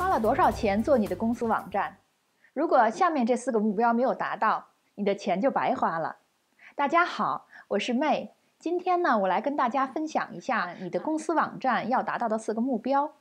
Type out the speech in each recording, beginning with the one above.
花了多少钱做你的公司网站？如果下面这四个目标没有达到，你的钱就白花了。大家好，我是妹。今天呢，我来跟大家分享一下你的公司网站要达到的四个目标。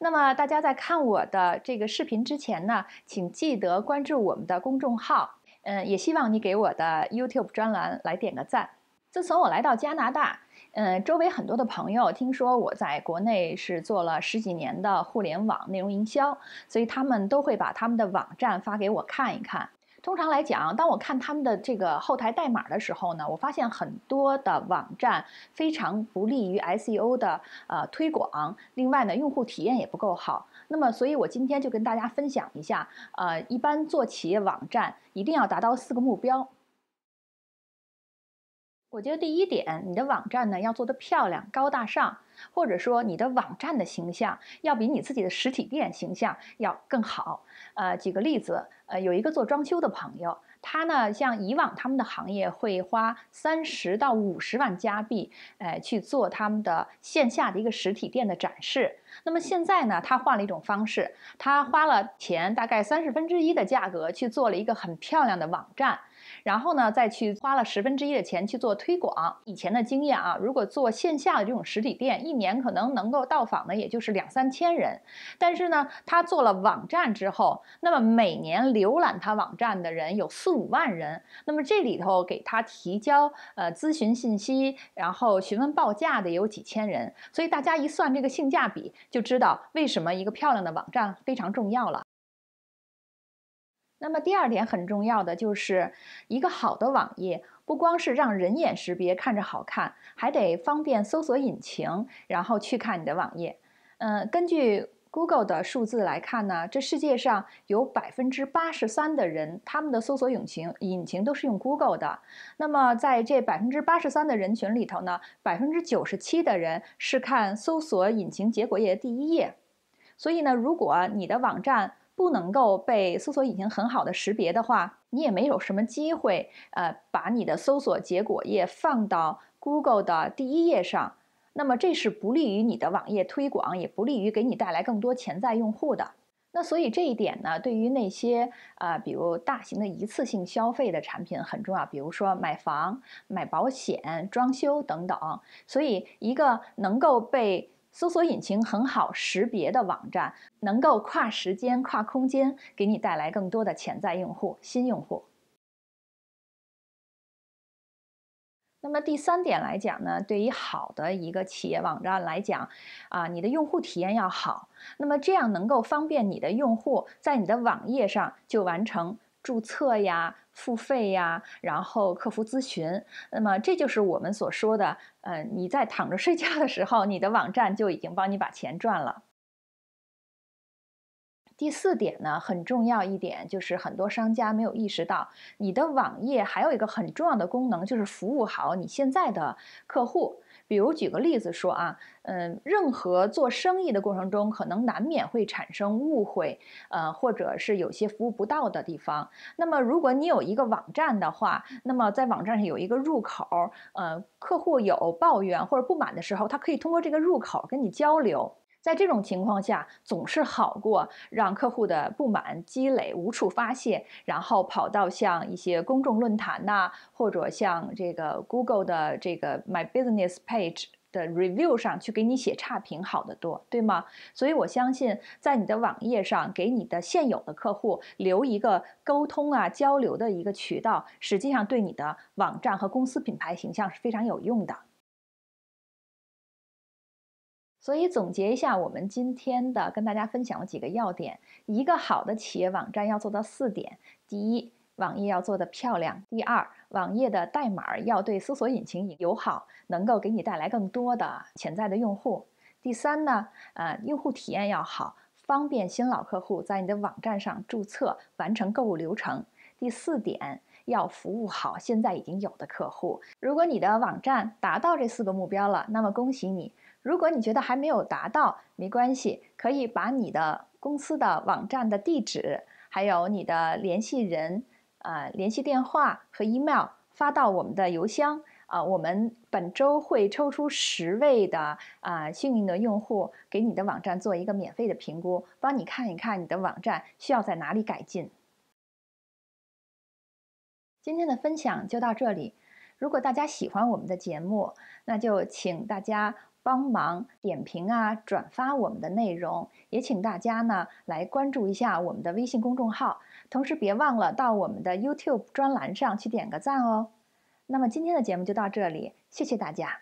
那么大家在看我的这个视频之前呢，请记得关注我们的公众号。嗯，也希望你给我的 YouTube 专栏来点个赞。自从我来到加拿大。嗯，周围很多的朋友听说我在国内是做了十几年的互联网内容营销，所以他们都会把他们的网站发给我看一看。通常来讲，当我看他们的这个后台代码的时候呢，我发现很多的网站非常不利于 SEO 的呃推广，另外呢用户体验也不够好。那么，所以我今天就跟大家分享一下，呃，一般做企业网站一定要达到四个目标。我觉得第一点，你的网站呢要做得漂亮、高大上，或者说你的网站的形象要比你自己的实体店形象要更好。呃，举个例子，呃，有一个做装修的朋友，他呢像以往他们的行业会花三十到五十万加币，呃，去做他们的线下的一个实体店的展示。那么现在呢，他换了一种方式，他花了钱，大概三十分之一的价格去做了一个很漂亮的网站。然后呢，再去花了十分之一的钱去做推广。以前的经验啊，如果做线下的这种实体店，一年可能能够到访的也就是两三千人。但是呢，他做了网站之后，那么每年浏览他网站的人有四五万人。那么这里头给他提交呃咨询信息，然后询问报价的也有几千人。所以大家一算这个性价比，就知道为什么一个漂亮的网站非常重要了。那么第二点很重要的就是，一个好的网页不光是让人眼识别看着好看，还得方便搜索引擎，然后去看你的网页。嗯，根据 Google 的数字来看呢，这世界上有百分之八十三的人，他们的搜索引擎引擎都是用 Google 的。那么在这百分之八十三的人群里头呢，百分之九十七的人是看搜索引擎结果页第一页。所以呢，如果你的网站，不能够被搜索引擎很好的识别的话，你也没有什么机会，呃，把你的搜索结果页放到 Google 的第一页上。那么这是不利于你的网页推广，也不利于给你带来更多潜在用户的。那所以这一点呢，对于那些啊，比如大型的一次性消费的产品很重要，比如说买房、买保险、装修等等。所以一个能够被搜索引擎很好识别的网站，能够跨时间、跨空间，给你带来更多的潜在用户、新用户。那么第三点来讲呢，对于好的一个企业网站来讲，啊，你的用户体验要好，那么这样能够方便你的用户在你的网页上就完成。注册呀，付费呀，然后客服咨询，那么这就是我们所说的，呃，你在躺着睡觉的时候，你的网站就已经帮你把钱赚了。第四点呢，很重要一点就是很多商家没有意识到，你的网页还有一个很重要的功能，就是服务好你现在的客户。比如举个例子说啊，嗯，任何做生意的过程中，可能难免会产生误会，呃，或者是有些服务不到的地方。那么如果你有一个网站的话，那么在网站上有一个入口，呃，客户有抱怨或者不满的时候，他可以通过这个入口跟你交流。在这种情况下，总是好过让客户的不满积累无处发泄，然后跑到像一些公众论坛呐，或者像这个 Google 的这个 My Business Page 的 Review 上去给你写差评，好得多，对吗？所以我相信，在你的网页上给你的现有的客户留一个沟通啊、交流的一个渠道，实际上对你的网站和公司品牌形象是非常有用的。所以总结一下，我们今天的跟大家分享了几个要点。一个好的企业网站要做到四点：第一，网页要做的漂亮；第二，网页的代码要对搜索引擎友好，能够给你带来更多的潜在的用户；第三呢，呃，用户体验要好，方便新老客户在你的网站上注册、完成购物流程；第四点。要服务好现在已经有的客户。如果你的网站达到这四个目标了，那么恭喜你。如果你觉得还没有达到，没关系，可以把你的公司的网站的地址，还有你的联系人，呃，联系电话和 email 发到我们的邮箱啊。我们本周会抽出十位的啊幸运的用户，给你的网站做一个免费的评估，帮你看一看你的网站需要在哪里改进。今天的分享就到这里。如果大家喜欢我们的节目，那就请大家帮忙点评啊、转发我们的内容，也请大家呢来关注一下我们的微信公众号。同时别忘了到我们的 YouTube 专栏上去点个赞哦。那么今天的节目就到这里，谢谢大家。